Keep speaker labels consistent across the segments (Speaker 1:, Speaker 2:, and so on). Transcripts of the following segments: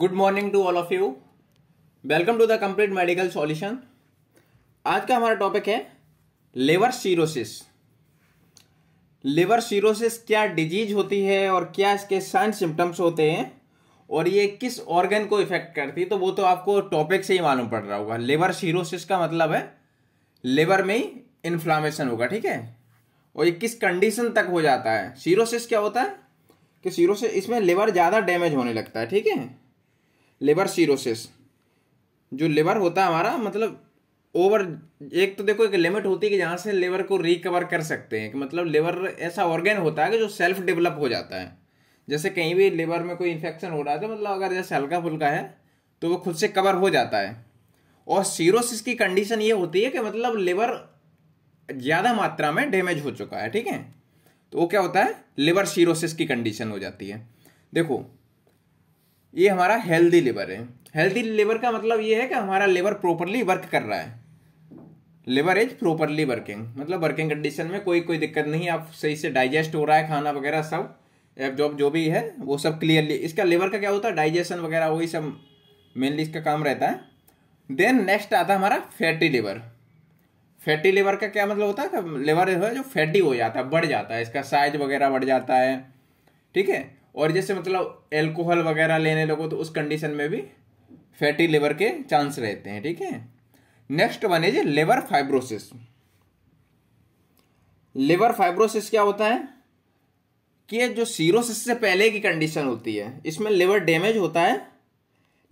Speaker 1: Good morning to all of you welcome to the complete medical solution आज का हमारा topic है liver cirrhosis liver cirrhosis क्या disease होती है और क्या इसके साइन सिम्टम्स होते हैं और ये किस ऑर्गन को इफेक्ट करती है तो वो तो आपको टॉपिक से ही मालूम पड़ रहा होगा लेवर सीरोसिस का मतलब है लेवर में ही इन्फ्लामेशन होगा ठीक है और ये किस कंडीशन तक हो जाता है सीरोसिस क्या होता है कि सीरोसिस इसमें लेवर ज़्यादा डैमेज होने लगता है ठीक है लिवर सीरोसिस जो लिवर होता है हमारा मतलब ओवर एक तो देखो एक लिमिट होती है कि जहाँ से लिवर को रिकवर कर सकते हैं कि मतलब लिवर ऐसा ऑर्गेन होता है कि जो सेल्फ डेवलप हो जाता है जैसे कहीं भी लिवर में कोई इन्फेक्शन हो रहा था तो मतलब अगर जैसे हल्का फुल्का है तो वो खुद से कवर हो जाता है और सीरोसिस की कंडीशन ये होती है कि मतलब लिवर ज़्यादा मात्रा में डैमेज हो चुका है ठीक है तो वो क्या होता है लिवर सीरोसिस की कंडीशन हो जाती है देखो ये हमारा हेल्दी लिवर है हेल्दी लिवर का मतलब ये है कि हमारा लिवर प्रॉपरली वर्क कर रहा है लिवर इज प्रॉपरली वर्किंग मतलब वर्किंग कंडीशन में कोई कोई दिक्कत नहीं आप सही से डाइजेस्ट हो रहा है खाना वगैरह सब जॉब जो भी है वो सब क्लियरली इसका लिवर का क्या होता है डाइजेशन वगैरह वही सब मेनली इसका काम रहता है देन नेक्स्ट आता है हमारा फैटी लिवर फैटी लिवर का क्या मतलब होता है लिवर जो है जो फैटी हो जाता है बढ़ जाता है इसका साइज वगैरह बढ़ जाता है ठीक है और जैसे मतलब एल्कोहल वगैरह लेने लगो तो उस कंडीशन में भी फैटी लिवर के चांस रहते हैं ठीक है next one is liver fibrosis liver fibrosis क्या होता है कि जो सीरोसिस से पहले की कंडीशन होती है इसमें लिवर डैमेज होता है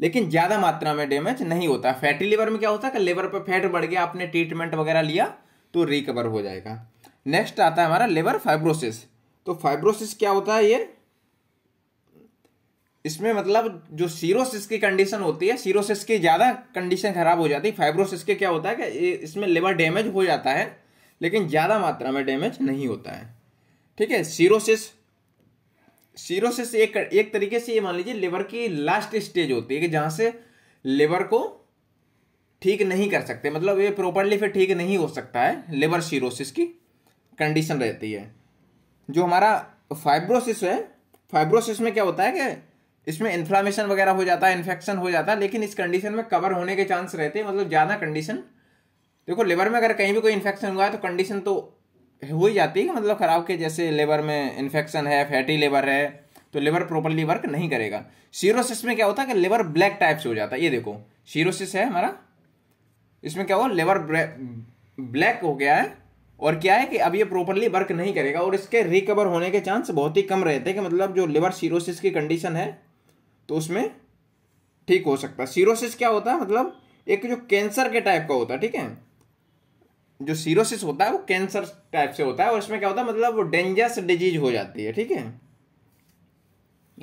Speaker 1: लेकिन ज़्यादा मात्रा में डैमेज नहीं होता फैटी लिवर में क्या होता है कि लिवर पर फैट बढ़ गया आपने ट्रीटमेंट वगैरह लिया तो रिकवर हो जाएगा नेक्स्ट आता है हमारा लिवर फाइब्रोसिस तो फाइब्रोसिस क्या होता है ये इसमें मतलब जो सीरोसिस की कंडीशन होती है सीरोसिस की ज़्यादा कंडीशन खराब हो जाती है फाइब्रोसिस के क्या होता है कि इसमें लिवर डैमेज हो जाता है लेकिन ज़्यादा मात्रा में डैमेज नहीं होता है ठीक है सीरोसिस सीरोसिस एक एक तरीके से ये मान लीजिए लिवर की लास्ट स्टेज होती है कि जहाँ से लिवर को ठीक नहीं कर सकते मतलब ये प्रॉपरली फिर ठीक नहीं हो सकता है लिवर सीरोसिस की कंडीशन रहती है जो हमारा फाइब्रोसिस है फाइब्रोसिस में क्या होता है कि इसमें इन्फ्लामेशन वगैरह हो जाता है इन्फेक्शन हो जाता है लेकिन इस कंडीशन में कवर होने के चांस रहते हैं मतलब ज़्यादा कंडीशन देखो लेबर में अगर कहीं भी कोई इन्फेक्शन हुआ है तो कंडीशन तो हो ही जाती है मतलब ख़राब के जैसे लेबर में इन्फेक्शन है फैटी लेबर है तो लेबर प्रॉपरली वर्क नहीं करेगा सीरोसिस में क्या होता है कि लेबर ब्लैक टाइप से हो जाता है ये देखो सीरोसिस है हमारा इसमें क्या हुआ लेबर ब्लैक हो गया है और क्या है कि अब ये प्रॉपरली वर्क नहीं करेगा और इसके रिकवर होने के चांस बहुत ही कम रहते हैं कि मतलब जो लिवर सीरोसिस की कंडीशन है तो उसमें ठीक हो सकता है सीरोसिस क्या होता है मतलब एक जो कैंसर के टाइप का होता है ठीक है जो सीरोसिस होता है वो कैंसर टाइप से होता है और इसमें क्या होता है मतलब वो डेंजरस डिजीज हो जाती है ठीक है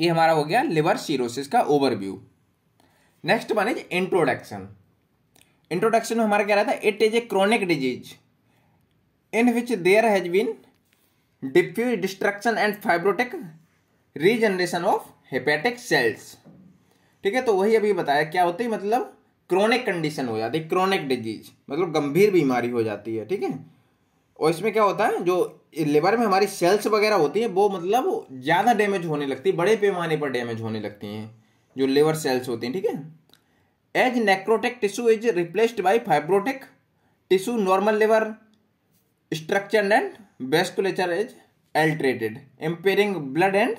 Speaker 1: ये हमारा हो गया लिवर सीरोसिस का overview next one is introduction introduction में हमारा क्या रहता है it is a chronic disease in which there has been diffuse destruction and fibrotic regeneration of hepatic cells ठीक है तो वही अभी बताया क्या होती है मतलब क्रोनिक कंडीशन हो जाती है क्रोनिक डिजीज मतलब गंभीर बीमारी हो जाती है ठीक है और इसमें क्या होता है जो लिवर में हमारी सेल्स वगैरह होती हैं वो मतलब ज़्यादा डैमेज होने लगती है बड़े पैमाने पर डैमेज होने लगती हैं जो लिवर सेल्स होती हैं ठीक है as necrotic tissue is replaced by fibrotic tissue normal liver structure and vasculature is altered impairing blood and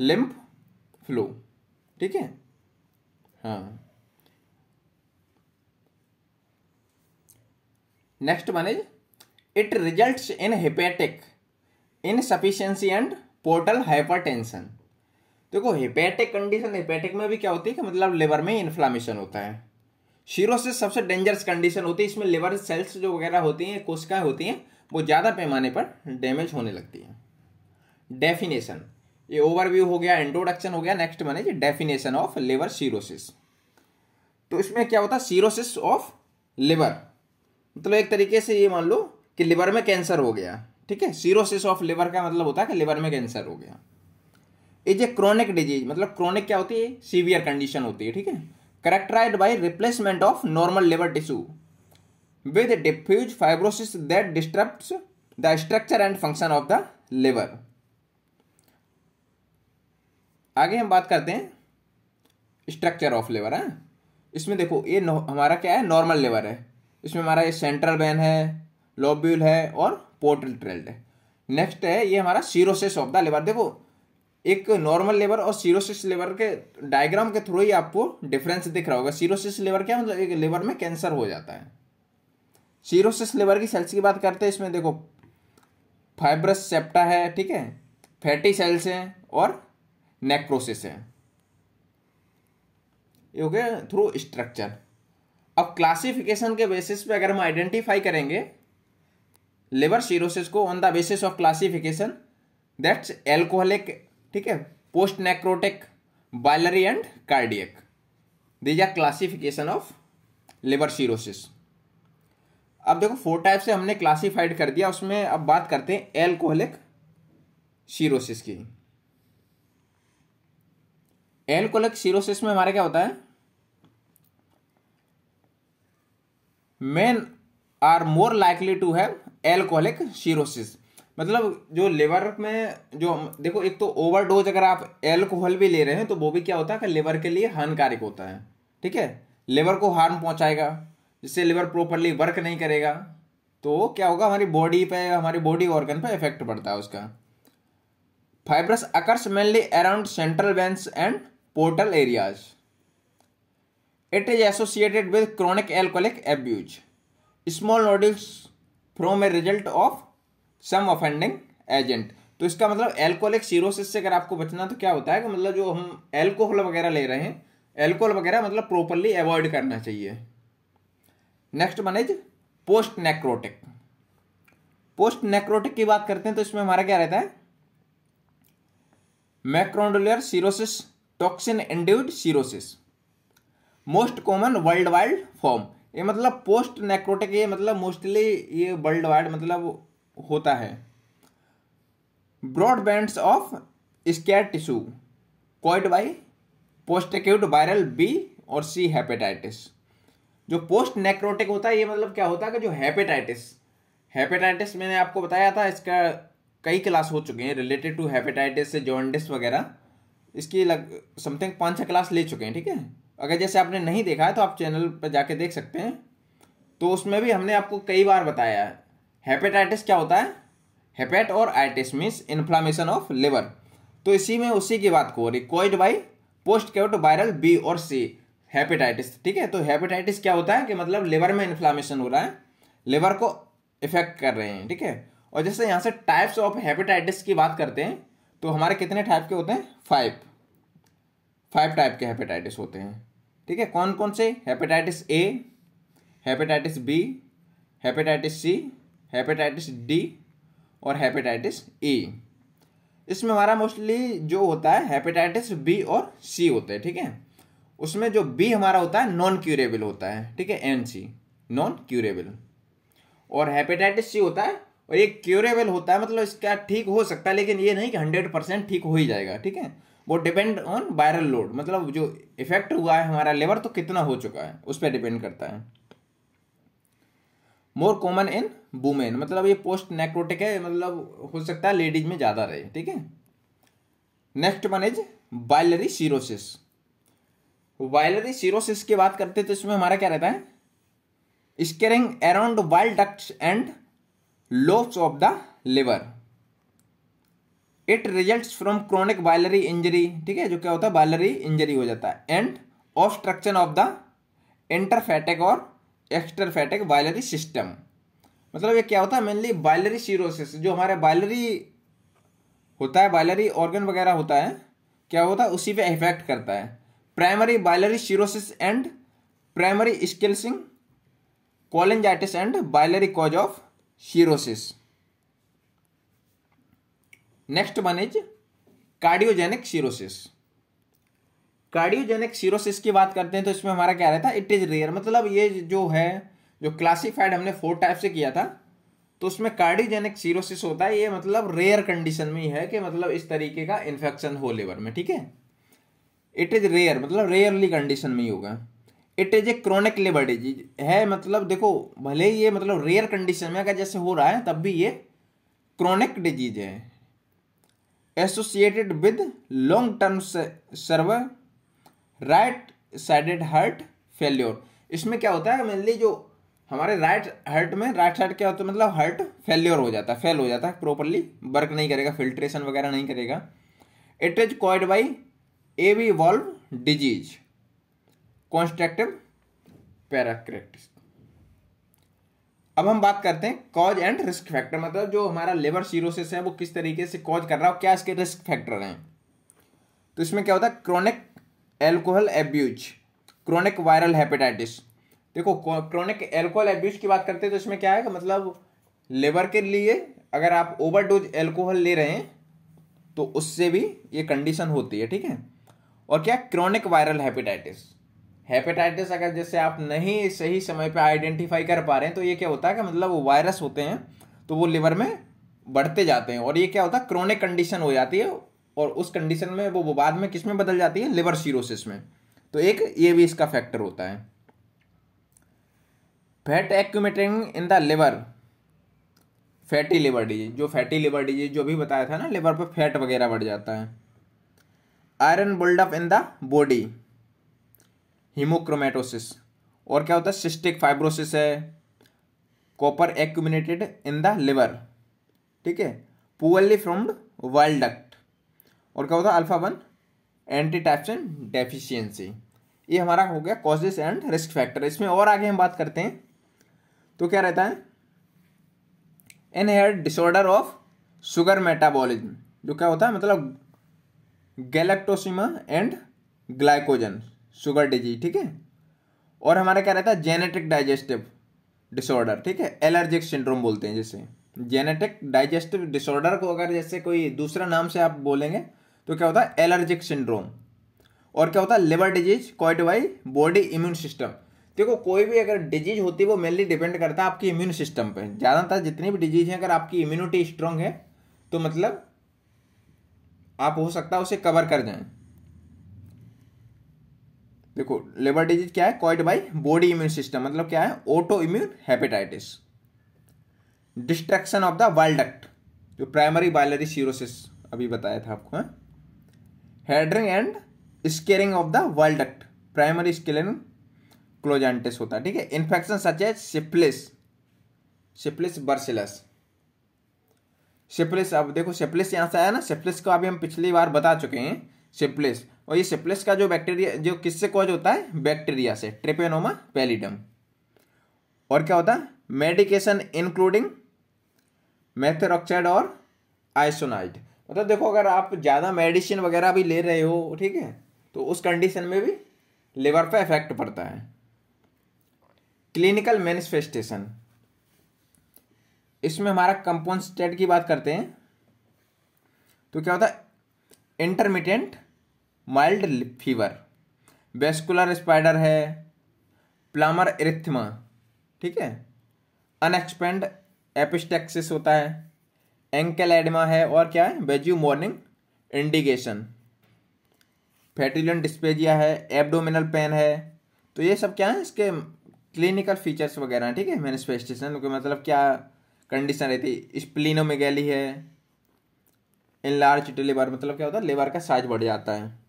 Speaker 1: lymph flow ठीक है हाँ next one is it result in in insufficiency and portal hypertension देखो hepatic condition hepatic में भी क्या होती है कि मतलब लिवर में इन्फ्लामेशन होता है शीरोसिस सबसे डेंजरस कंडीशन होती है इसमें लिवर सेल्स जो वगैरह होती हैं कोशिकाएं होती हैं वो ज़्यादा पैमाने पर डैमेज होने लगती हैं डेफिनेशन ये ओवरव्यू हो गया इंट्रोडक्शन हो गया नेक्स्ट बने डेफिनेशन ऑफ लिवर सीरोसिस तो इसमें क्या होता है सीरोसिस ऑफ लिवर मतलब एक तरीके से ये मान लो कि लिवर में कैंसर हो गया ठीक है सीरोसिस ऑफ लिवर का मतलब होता है कि लिवर में कैंसर हो गया इज ए क्रॉनिक डिजीज मतलब क्रॉनिक क्या होती है सीवियर कंडीशन होती है ठीक है characterized by replacement of normal liver tissue with diffuse fibrosis that disturbs the structure and function of the liver आगे हम बात करते हैं स्ट्रक्चर ऑफ लेवर है इसमें देखो ये हमारा क्या है नॉर्मल लेवर है इसमें हमारा ये सेंट्रल बैन है लोब्यूल है और पोर्टल ट्रेल्ड है नेक्स्ट है ये हमारा सीरोसिस ऑफ द लेवर देखो एक नॉर्मल लेवर और सीरोसिस लेवर के डायग्राम के थ्रू ही आपको डिफरेंस दिख रहा होगा सीरोसिस लेवर क्या मतलब एक लेवर में कैंसर हो जाता है सीरोसिस लेवर की सेल्स की बात करते हैं इसमें देखो फाइब्रस सेप्टा है ठीक है फैटी सेल्स हैं और नेक प्रोसेस है ये हो गया थ्रू स्ट्रक्चर अब क्लासिफिकेशन के बेसिस पे अगर हम आइडेंटिफाई करेंगे लिवर सीरोसिस को on the basis of classification that's alcoholic ठीक है post necrotic biliary and cardiac these are classification of liver cirrhosis अब देखो फोर टाइप से हमने क्लासिफाइड कर दिया उसमें अब बात करते हैं एल्कोहलिक सीरोसिस की एल्कोलिक सीरोसिस में हमारा क्या होता है men are more likely to have alcoholic cirrhosis मतलब जो लिवर में जो देखो एक तो ओवरडोज अगर आप एल्कोहल भी ले रहे हैं तो वो भी क्या होता है कि लिवर के लिए हानिकारक होता है ठीक है लिवर को हार्म पहुंचाएगा जिससे लिवर प्रॉपरली वर्क नहीं करेगा तो क्या होगा हमारी बॉडी पे हमारी बॉडी ऑर्गन पे इफेक्ट पड़ता है उसका fibrous occurs mainly around central veins and portal areas. It is associated with chronic alcoholic abuse. Small nodules from a result of some offending agent तो इसका मतलब एल्कोहलिक सीरोसिस से अगर आपको बचना तो क्या होता है कि मतलब जो हम एल्कोहल वगैरह ले रहे हैं एल्कोहल वगैरह मतलब प्रॉपरली अवॉइड करना चाहिए next one is post necrotic post necrotic की बात करते हैं तो इसमें हमारा क्या रहता है macronodular cirrhosis toxin induced cirrhosis most common worldwide form ये मतलब पोस्ट नेक्रोटिक ये मतलब मोस्टली ये वर्ल्ड वाइड मतलब होता है broad bands of scar tissue caused by post acute viral B और सी हेपेटाइटिस जो पोस्ट नेक्रोटिक होता है ये मतलब क्या होता है कि जो हेपेटाइटिस हेपेटाइटिस मैंने आपको बताया था इसका कई क्लास हो चुके हैं रिलेटेड टू हेपेटाइटिस से जॉन्डिस वगैरह इसकी लग समथिंग पाँच छः क्लास ले चुके हैं ठीक है अगर जैसे आपने नहीं देखा है तो आप चैनल पर जाके देख सकते हैं तो उसमें भी हमने आपको कई बार बताया है हेपेटाइटिस क्या होता है हेपेट और itis means inflammation of liver तो इसी में उसी की बात को हो रही caused by post acute viral B और सी हेपेटाइटिस ठीक है तो हेपेटाइटिस क्या होता है कि मतलब लिवर में इन्फ्लामेशन हो रहा है लिवर को इफेक्ट कर रहे हैं ठीक है और जैसे यहाँ से टाइप्स ऑफ हेपेटाइटिस की बात करते हैं तो हमारे कितने टाइप के होते हैं फाइव फाइव टाइप के हेपेटाइटिस होते हैं ठीक है कौन कौन से hepatitis A hepatitis B hepatitis C hepatitis D और हेपेटाइटिस ई e. इसमें हमारा मोस्टली जो होता है हेपेटाइटिस बी और सी होते हैं ठीक है ठीके? उसमें जो बी हमारा होता है नॉन क्यूरेबल होता है ठीक है एन सी नॉन क्यूरेबल और हेपेटाइटिस सी होता है और ये क्योरेबल होता है मतलब इसका ठीक हो सकता है लेकिन ये नहीं कि हंड्रेड परसेंट ठीक हो ही जाएगा ठीक है वो डिपेंड ऑन वायरल लोड मतलब जो इफेक्ट हुआ है हमारा लेवर तो कितना हो चुका है उस पर डिपेंड करता है मोर कॉमन इन वुमेन मतलब ये पोस्ट नेक्रोटिक है मतलब हो सकता है लेडीज में ज़्यादा रहे ठीक है next one is biliary cirrhosis biliary cirrhosis की बात करते हैं तो इसमें हमारा क्या रहता है स्केरिंग अराउंड वाइल्ड ducts and lobes of the liver it result from chronic biliary injury ठीक है जो क्या होता है बाइलरी इंजरी हो जाता है and obstruction of the intrahepatic और एक्स्ट्रफेटिक बाइलरी सिस्टम मतलब ये क्या होता है मेनली बाइलरी सीरोसिस जो हमारे बाइलरी होता है बाइलरी ऑर्गन वगैरह होता है क्या होता है उसी पे इफेक्ट करता है primary biliary cirrhosis and primary sclerosing cholangitis and biliary cause of cirrhosis next one is cardiogenic cirrhosis cardiogenic cirrhosis की बात करते हैं तो इसमें हमारा क्या रहता है इट इज़ रेयर मतलब ये जो है जो क्लासिफाइड हमने फोर टाइप से किया था तो उसमें कार्डियोजेनिक सीरोसिस होता है ये मतलब रेयर कंडीशन में ही है कि मतलब इस तरीके का इन्फेक्शन हो लेवर में ठीक है इट इज़ रेयर मतलब रेयरली कंडीशन में ही होगा it is a chronic liver disease है मतलब देखो भले ही ये मतलब रेयर कंडीशन में अगर जैसे हो रहा है तब भी ये क्रोनिक डिजीज है associated with long term severe right sided heart failure इसमें क्या होता है मेनली जो हमारे राइट हार्ट में राइट साइड क्या होता है मतलब हार्ट फेल्योर हो जाता है फेल हो जाता है प्रॉपरली वर्क नहीं करेगा फिल्ट्रेशन वगैरह नहीं करेगा it is caused by a V valve disease constrictive pericarditis अब हम बात करते हैं कॉज एंड रिस्क फैक्टर मतलब जो हमारा लेबर सीरोसिस है वो किस तरीके से कॉज कर रहा है और क्या इसके रिस्क फैक्टर हैं तो इसमें क्या होता है chronic alcohol abuse chronic viral hepatitis देखो क्रॉनिक एल्कोहल एब्यूज की बात करते हैं तो इसमें क्या है मतलब लेबर के लिए अगर आप ओवरडोज एल्कोहल ले रहे हैं तो उससे भी ये कंडीशन होती है ठीक है और क्या क्रॉनिक वायरल हेपेटाइटिस हेपेटाइटिस अगर जैसे आप नहीं सही समय पे आइडेंटिफाई कर पा रहे हैं तो ये क्या होता है कि मतलब वो वायरस होते हैं तो वो लिवर में बढ़ते जाते हैं और ये क्या होता है क्रोनिक कंडीशन हो जाती है और उस कंडीशन में वो, बाद में किस में बदल जाती है लिवर सीरोसिस में तो एक ये भी इसका फैक्टर होता है fat accumulating in the liver fatty liver disease जो फैटी लिवर डिजीज जो भी बताया था ना लिवर पर फैट वगैरह बढ़ जाता है iron buildup in the body haemochromatosis और क्या होता है सिस्टिक फाइब्रोसिस है copper accumulated in the liver ठीक है पुअरली फ्रॉम वाइल्ड डक्ट और क्या होता है अल्फा वन एंटीटैप्सन डेफिशियंसी ये हमारा हो गया कॉजेस एंड रिस्क फैक्टर इसमें और आगे हम बात करते हैं तो क्या रहता है inherited disorder of sugar metabolism जो क्या होता है मतलब galactosaemia and glycogen sugar disease ठीक है और हमारा क्या रहता है जेनेटिक डाइजेस्टिव डिसऑर्डर ठीक है एलर्जिक सिंड्रोम बोलते हैं जैसे जेनेटिक डाइजेस्टिव डिसऑर्डर को अगर जैसे कोई दूसरा नाम से आप बोलेंगे तो क्या होता है एलर्जिक सिंड्रोम और क्या होता है liver disease caused by body immune system देखो कोई भी अगर डिजीज होती है वो मेनली डिपेंड करता है आपकी इम्यून सिस्टम पे ज़्यादातर जितनी भी डिजीज हैं अगर आपकी इम्यूनिटी स्ट्रांग है तो मतलब आप हो सकता है उसे कवर कर जाएं देखो लेबर डिजीज क्या है caused by body immune system मतलब क्या है autoimmune hepatitis destruction of the bile duct जो प्राइमरी बाइलरी सीरोसिस अभी बताया था आपको hardening and scarring of the bile duct primary sclerosing cholangitis होता है ठीक है इन्फेक्शन सच है सिप्लिस सिप्लिस बर्सिलस सिप्लिस अब देखो सिप्लिस यहां से आया ना सिप्लिस को अभी हम पिछली बार बता चुके हैं सिप्लिस और ये सिप्लिस का जो बैक्टीरिया जो किससे कॉज होता है बैक्टीरिया से ट्रिपेनोमा पेलिडम और क्या होता है मेडिकेशन इंक्लूडिंग मेथेरोक्साइड और आइसोनाइड मतलब देखो अगर आप ज़्यादा मेडिसिन वगैरह भी ले रहे हो ठीक है तो उस कंडीशन में भी लिवर पर इफेक्ट पड़ता है क्लिनिकल मैनिफेस्टेशन इसमें हमारा कंपोन्सटेट स्टेट की बात करते हैं तो क्या होता है intermittent mild fever vascular spider है प्लामर इरिथमा ठीक है अनएक्सपेंड एपिस्टेक्सिस होता है एंकल एडमा है और क्या है vague morning indigestion flatulent dyspepsia है एब्डोमिनल पेन है तो ये सब क्या है इसके क्लिनिकल फीचर्स वगैरह हैं ठीक है मैनिफेस्टेशन के मतलब क्या कंडीशन रहती है स्प्लिनोमेगैली है इन लार्ज लिवर मतलब क्या होता है लिवर का साइज बढ़ जाता है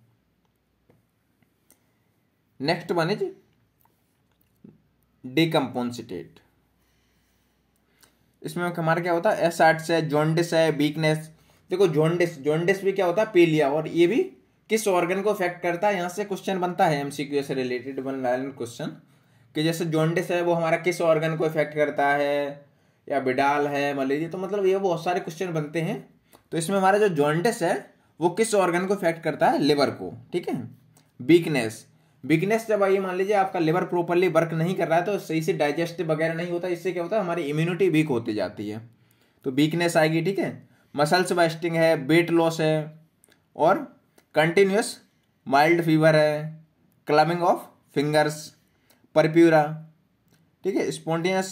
Speaker 1: नेक्स्ट वन इज डिकम्पोन्सिटेट इसमें हमारा क्या होता है एसाट्स है जॉन्डिस है वीकनेस देखो जॉन्डिस जॉन्डिस भी क्या होता है पीलिया और ये भी किस ऑर्गन को अफेक्ट करता है यहाँ से क्वेश्चन बनता है एमसीक्यू से रिलेटेड वन लाइन क्वेश्चन कि जैसे जॉन्डिस है वो हमारा किस ऑर्गन को इफेक्ट करता है या बिडाल है मलेरिया तो मतलब ये बहुत सारे क्वेश्चन बनते हैं तो इसमें हमारा जो जॉन्डिस है वो किस ऑर्गन को इफेक्ट करता है लिवर को ठीक है वीकनेस वीकनेस जब आइए मान लीजिए आपका लिवर प्रॉपरली वर्क नहीं कर रहा है तो सही से डाइजेस्ट वगैरह नहीं होता इससे क्या होता है हमारी इम्यूनिटी वीक होती जाती है तो वीकनेस आएगी ठीक है मसल्स वेस्टिंग है वेट लॉस है और कंटिन्यूस माइल्ड फीवर है क्लबिंग ऑफ फिंगर्स परप्यूरा ठीक है स्पोंडियस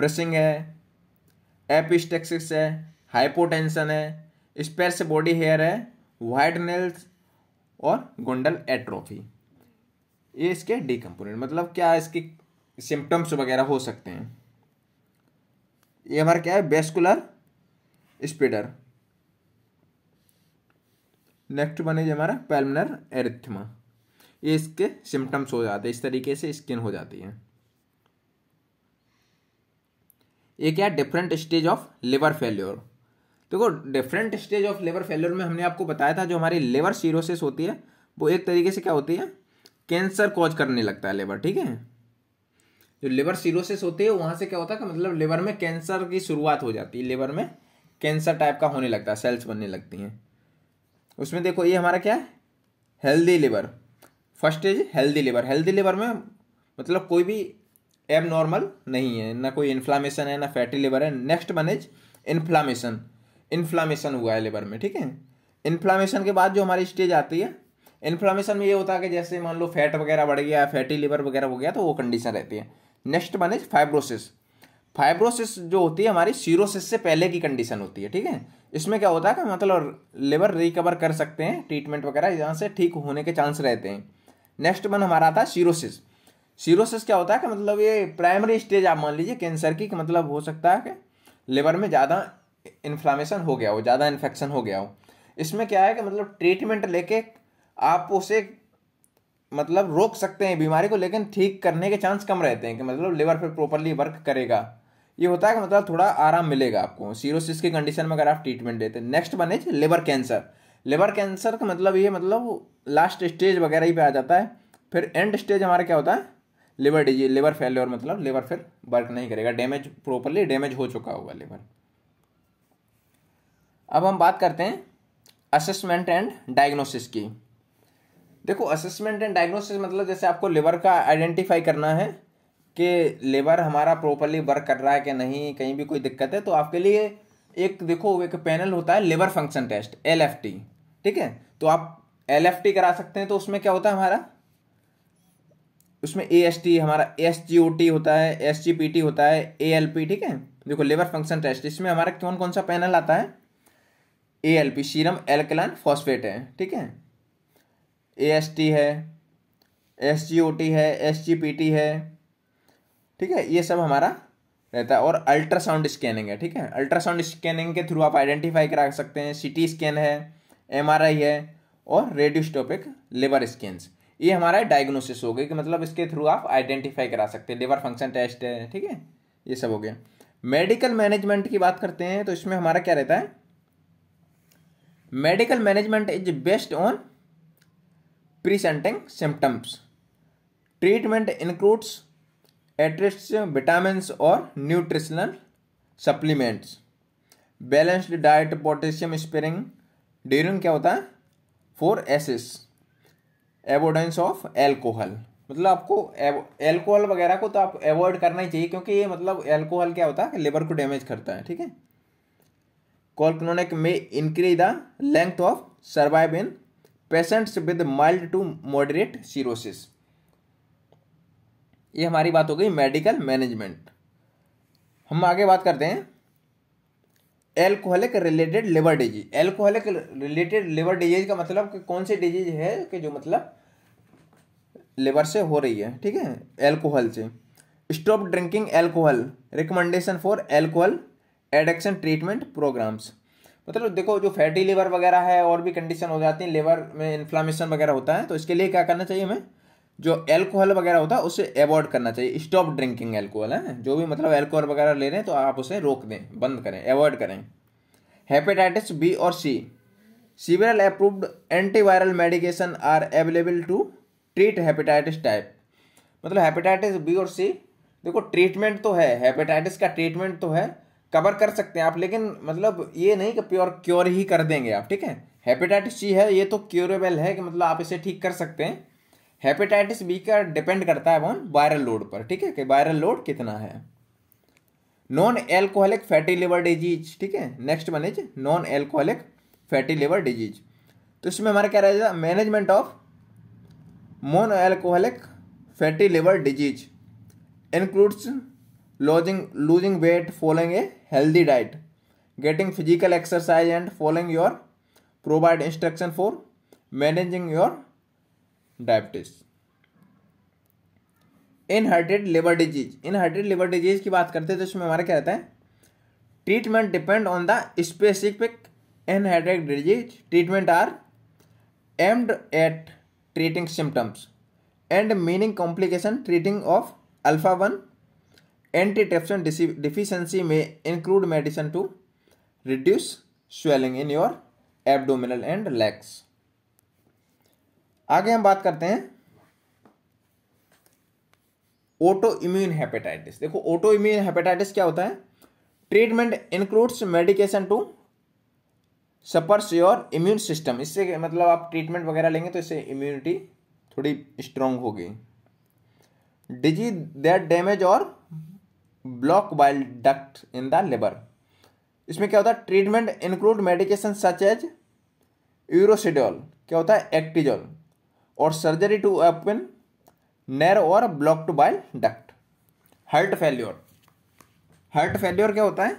Speaker 1: ब्रशिंग है एपिस्टेक्सिस है हाइपोटेंशन है स्पेस बॉडी हेयर है वाइट नेल्स और गोंडल एट्रोफी ये इसके डी कंपोनेंट मतलब क्या इसके सिम्टम्स वगैरह हो सकते हैं ये हमारा क्या है बेस्कुलर स्पीडर नेक्स्ट बने हमारा पेलमनर एरिथमा ये इसके सिम्टम्स हो जाते हैं इस तरीके से स्किन हो जाती है ये क्या different stage of liver failure देखो different stage of liver failure में हमने आपको बताया था जो हमारी लिवर सीरोसिस होती है वो एक तरीके से क्या होती है कैंसर कॉज करने लगता है लेबर ठीक है जो लिवर सीरोसिस होती है वहाँ से क्या होता है मतलब लिवर में कैंसर की शुरुआत हो जाती है लिवर में कैंसर टाइप का होने लगता है सेल्स बनने लगती हैं उसमें देखो ये हमारा क्या है healthy liver first is healthy liver healthy liver में मतलब कोई भी एब नॉर्मल नहीं है ना कोई इन्फ्लामेशन है ना फैटी लिवर है next one is inflammation inflammation हुआ है लिवर में ठीक है इन्फ्लामेशन के बाद जो हमारी स्टेज आती है इन्फ्लामेशन में ये होता है कि जैसे मान लो फैट वगैरह बढ़ गया फैटी लिवर वगैरह हो गया तो वो कंडीशन रहती है नेक्स्ट बने फाइब्रोसिस फाइब्रोसिस जो होती है हमारी सीरोसिस से पहले की कंडीशन होती है ठीक है इसमें क्या होता है कि मतलब लिवर रिकवर कर सकते हैं ट्रीटमेंट वगैरह यहाँ से ठीक होने के चांस रहते हैं नेक्स्ट वन हमारा आता है सीरोसिस सीरोसिस क्या होता है कि मतलब ये प्राइमरी स्टेज आप मान लीजिए कैंसर की मतलब हो सकता है कि लिवर में ज़्यादा इन्फ्लामेशन हो गया हो ज़्यादा इन्फेक्शन हो गया हो इसमें क्या है कि मतलब ट्रीटमेंट लेके आप उसे मतलब रोक सकते हैं बीमारी को लेकिन ठीक करने के चांस कम रहते हैं कि मतलब लिवर फिर प्रॉपरली वर्क करेगा ये होता है कि मतलब थोड़ा आराम मिलेगा आपको सीरोसिस की कंडीशन में अगर आप ट्रीटमेंट देते हैं नेक्स्ट बने लिवर कैंसर लिवर कैंसर का मतलब ये मतलब लास्ट स्टेज वगैरह ही पे आ जाता है फिर एंड स्टेज हमारा क्या होता है लिवर डिजीज लिवर फेल्योर मतलब लिवर फिर वर्क नहीं करेगा डैमेज प्रॉपरली डैमेज हो चुका होगा लिवर अब हम बात करते हैं असेसमेंट एंड डायग्नोसिस की देखो असेसमेंट एंड डायग्नोसिस मतलब जैसे आपको लेबर का आइडेंटिफाई करना है कि लेबर हमारा प्रॉपरली वर्क कर रहा है कि नहीं कहीं भी कोई दिक्कत है तो आपके लिए एक देखो एक पैनल होता है लेबर function test L F T ठीक है तो आप एल एफ टी करा सकते हैं तो उसमें क्या होता है हमारा उसमें ए एस टी हमारा एस जी ओ टी होता है एस जी पी टी होता है ए एल पी ठीक है देखो लेबर फंक्शन टेस्ट इसमें हमारा कौन कौन सा पैनल आता है A L P serum alkaline phosphate है ठीक है ए एस टी है एस जी ओ टी है एस जी पी टी है ठीक है ये सब हमारा रहता है और अल्ट्रासाउंड स्कैनिंग है ठीक है अल्ट्रासाउंड स्कैनिंग के थ्रू आप आइडेंटिफाई करा सकते हैं टी स्कैन है एम आर आई है और रेडियोस्टोपिक लिवर स्कैन्स ये हमारा डायग्नोसिस हो गई कि मतलब इसके थ्रू आप आइडेंटिफाई करा सकते हैं लिवर फंक्शन टेस्ट है ठीक है ये सब हो गया मेडिकल मैनेजमेंट की बात करते हैं तो इसमें हमारा क्या रहता है medical management is based on presenting symptoms. Treatment includes at vitamins or nutritional supplements balanced diet potassium sparing during क्या होता है for ss avoidance of alcohol मतलब आपको एल्कोहल वगैरह को तो आप अवॉइड करना ही चाहिए क्योंकि ये मतलब एल्कोहल क्या होता है लिवर को डैमेज करता है ठीक है colchicine may increase the length of survive in patients with mild to moderate cirrhosis ये हमारी बात हो गई मेडिकल मैनेजमेंट हम आगे बात करते हैं alcoholic related liver disease alcoholic related liver disease का मतलब कि कौन सी डिजीज है कि जो मतलब लिवर से हो रही है ठीक है एल्कोहल से stop drinking alcohol recommendation for alcohol addiction treatment programmes मतलब देखो जो फैटी लीवर वगैरह है और भी कंडीशन हो जाती है लीवर में इन्फ्लामेशन वगैरह होता है तो इसके लिए क्या करना चाहिए हमें जो एल्कोहल वगैरह होता है उसे अवॉइड करना चाहिए स्टॉप ड्रिंकिंग एल्कोहल है जो भी मतलब एल्कोहल वगैरह ले रहे हैं तो आप उसे रोक दें बंद करें अवॉइड करें हेपेटाइटिस बी और C several approved antiviral medication are available to treat hepatitis type मतलब हेपेटाइटिस बी और सी देखो ट्रीटमेंट तो है हेपेटाइटिस का ट्रीटमेंट तो है कवर कर सकते हैं आप लेकिन मतलब ये नहीं कि प्योर क्योर ही कर देंगे आप ठीक है हेपेटाइटिस सी है ये तो क्योरेबल है कि मतलब आप इसे ठीक कर सकते हैं हेपेटाइटिस बी का डिपेंड करता है वन वायरल लोड पर ठीक है कि वायरल लोड कितना है non alcoholic fatty liver disease ठीक है next manage non alcoholic fatty liver disease तो इसमें हमारा क्या रहेगा management of non alcoholic fatty liver disease includes losing losing weight following a healthy diet getting physical exercise and following your provide instruction for managing your diabetes inherited liver disease inherited liver disease की बात करते हैं तो इसमें हमारा क्या रहता है treatment depend on the specific inherited disease treatment are aimed at treating symptoms and meaning complication treating of alpha one antitrypsin deficiency may include medicine to reduce swelling in your abdominal and legs आगे हम बात करते हैं autoimmune hepatitis देखो autoimmune hepatitis क्या होता है treatment includes medication to suppress your immune system इससे मतलब आप ट्रीटमेंट वगैरह लेंगे तो इससे इम्यूनिटी थोड़ी स्ट्रांग होगी डिजीज दैट डैमेज और block bile duct in the लेबर इसमें क्या होता है treatment include medication such as ursodiol क्या होता है एक्टिजोल और सर्जरी टू ओपन नेर और to bile duct heart failure heart failure क्या होता है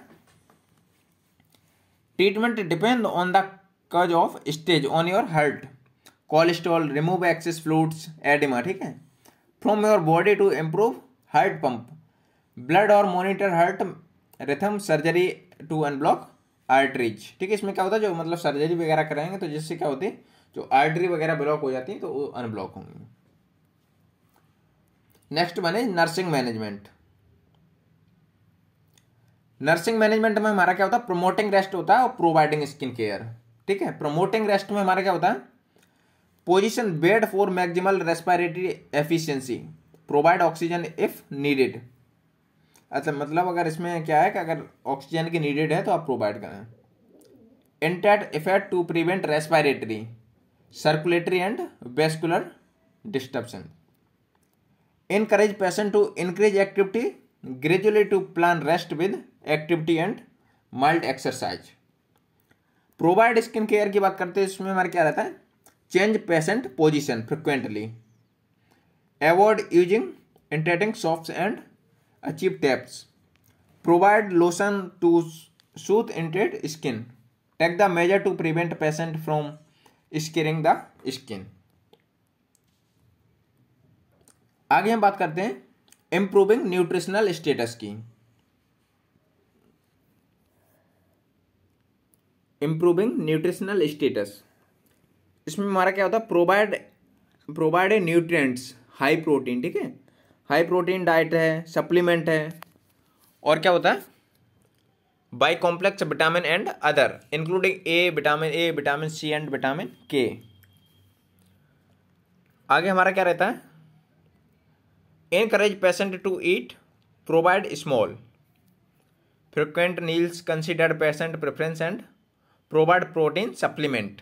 Speaker 1: treatment depend on the cause of stage on your heart cholesterol remove excess fluids oedema ठीक है from your body to improve heart pump blood और monitor heart rhythm surgery to unblock arteries ठीक है इसमें क्या होता है जो मतलब सर्जरी वगैरह कराएंगे तो जिससे क्या होती है जो आर्टरी वगैरह ब्लॉक हो जाती है तो वो अनब्लॉक होंगी नेक्स्ट बने नर्सिंग मैनेजमेंट नर्सिंग मैनेजमेंट में हमारा क्या होता है प्रोमोटिंग रेस्ट होता है और प्रोवाइडिंग स्किन केयर ठीक है प्रोमोटिंग रेस्ट में हमारा क्या होता है position bed for maximal respiratory efficiency provide oxygen if needed अच्छा मतलब अगर इसमें क्या है कि अगर ऑक्सीजन की नीडेड है तो आप प्रोवाइड करें intact effect to prevent respiratory circulatory and vascular disturbance encourage patient to increase activity gradually to plan rest with activity and mild exercise provide skin care की बात करते हैं इसमें हमारा क्या रहता है change patient position frequently avoid using irritating soft and achieve taps. Provide lotion to soothe irritated skin. Take the measure to prevent patient from scaring the skin. आगे हम बात करते हैं इम्प्रूविंग न्यूट्रिशनल स्टेटस की इम्प्रूविंग न्यूट्रिशनल स्टेटस इसमें हमारा क्या होता है provide provide nutrients high protein ठीक है हाई प्रोटीन डाइट है सप्लीमेंट है और क्या होता है B complex vitamin and other including A vitamin A vitamin C and vitamin K आगे हमारा क्या रहता है encourage patient to eat provide small frequent meals considered patient preference and provide protein supplement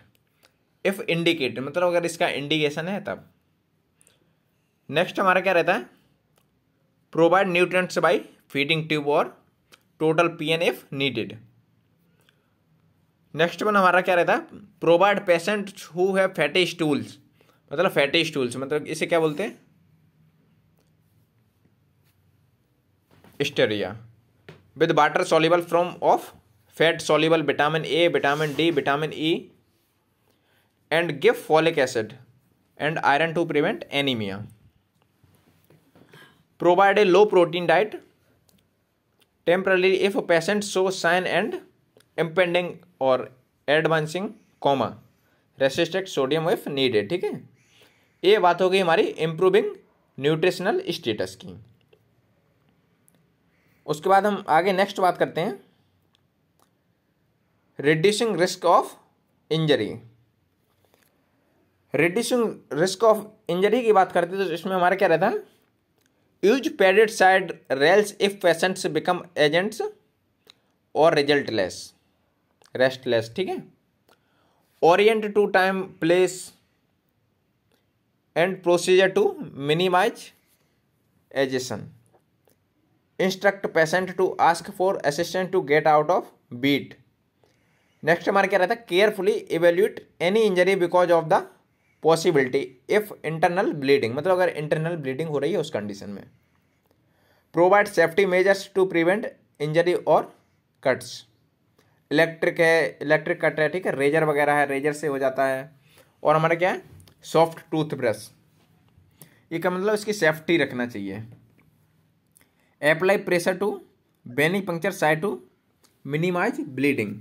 Speaker 1: if indicate मतलब अगर इसका indication है तब नेक्स्ट हमारा क्या रहता है provide nutrients by feeding tube और total P N F needed next one हमारा क्या रहता है provide patient who have fatty stools मतलब फैटी स्टूल्स मतलब इसे क्या बोलते हैं steatorrhoea with water soluble from of fat soluble vitamin A vitamin D vitamin E and give folic acid and iron to prevent anaemia provide a low protein diet temporarily if patient show sign and impending और advancing coma resisted sodium if need है ठीक है ये बात हो गई हमारी improving nutritional status की उसके बाद हम आगे नेक्स्ट बात करते हैं reducing risk of injury reducing risk of injury की बात करते हैं तो इसमें हमारा क्या रहता है use padded side rails if patients become agents और रिजल्ट लेस रेस्ट लेस ठीक है orient to time place and procedure to minimise agitation instruct patient to ask for assistant to get out of bed next हमारे क्या रहता है carefully evaluate any injury because of the possibility of internal bleeding मतलब अगर internal bleeding हो रही है उस कंडीशन में provide safety measures to prevent injury और कट्स इलेक्ट्रिक है इलेक्ट्रिक कट है ठीक है रेजर वगैरह है रेजर से हो जाता है और हमारा क्या है सॉफ्ट टूथब्रश ये का मतलब इसकी सेफ्टी रखना चाहिए apply pressure to venipuncture side to minimise bleeding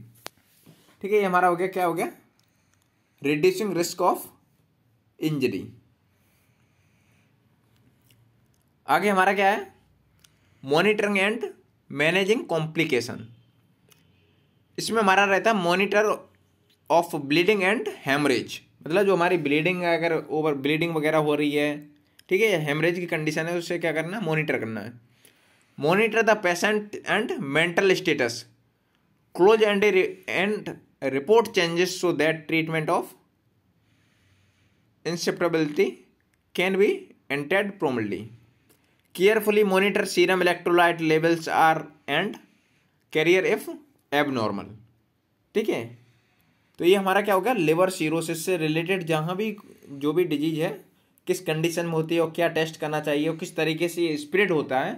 Speaker 1: ठीक है ये हमारा हो गया क्या हो गया रिड्यूसिंग रिस्क ऑफ इंजरी आगे हमारा क्या है मॉनिटरिंग एंड मैनेजिंग कॉम्प्लिकेशन इसमें हमारा रहता है monitor of bleeding and haemorrhage मतलब जो हमारी ब्लीडिंग अगर ओवर ब्लीडिंग वगैरह हो रही है ठीक है हेमरेज की कंडीशन है उससे क्या करना है मोनिटर करना है monitor the patient and mental status close and and report changes so that treatment of inseparability can be entered promptly. Carefully monitor serum electrolyte levels are and carrier if abnormal. ठीक है तो ये हमारा क्या होगा liver cirrhosis से related जहाँ भी जो भी डिजीज है किस कंडीशन में होती है और क्या टेस्ट करना चाहिए और किस तरीके से ये स्प्रेड होता है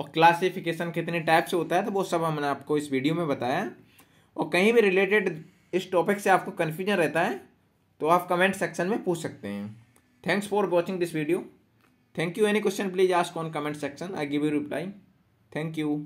Speaker 1: और क्लासिफिकेशन कितने टाइप से होता है तो वो सब हमने आपको इस वीडियो में बताया और कहीं भी रिलेटेड इस टॉपिक से आपको कन्फ्यूजन रहता है तो आप कमेंट सेक्शन में पूछ सकते हैं thanks for watching this video thank you any question please ask on comment section I give you reply thank you